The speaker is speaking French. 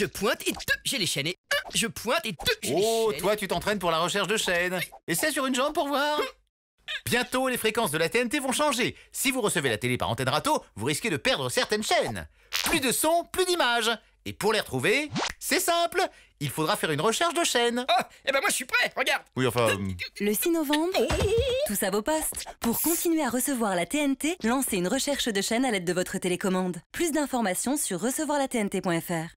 je pointe et deux, j'ai les chaînes. Et je pointe et deux, oh, toi, tu t'entraînes pour la recherche de chaînes. c'est sur une jambe pour voir. Hum. Bientôt, les fréquences de la TNT vont changer. Si vous recevez la télé par antenne râteau, vous risquez de perdre certaines chaînes. Plus de son, plus d'images. Et pour les retrouver, c'est simple. Il faudra faire une recherche de chaînes. Oh, eh ben moi je suis prêt, regarde. Oui, enfin... Hum. Le 6 novembre, tout ça vos postes. Pour continuer à recevoir la TNT, lancez une recherche de chaînes à l'aide de votre télécommande. Plus d'informations sur recevoirlatnt.fr.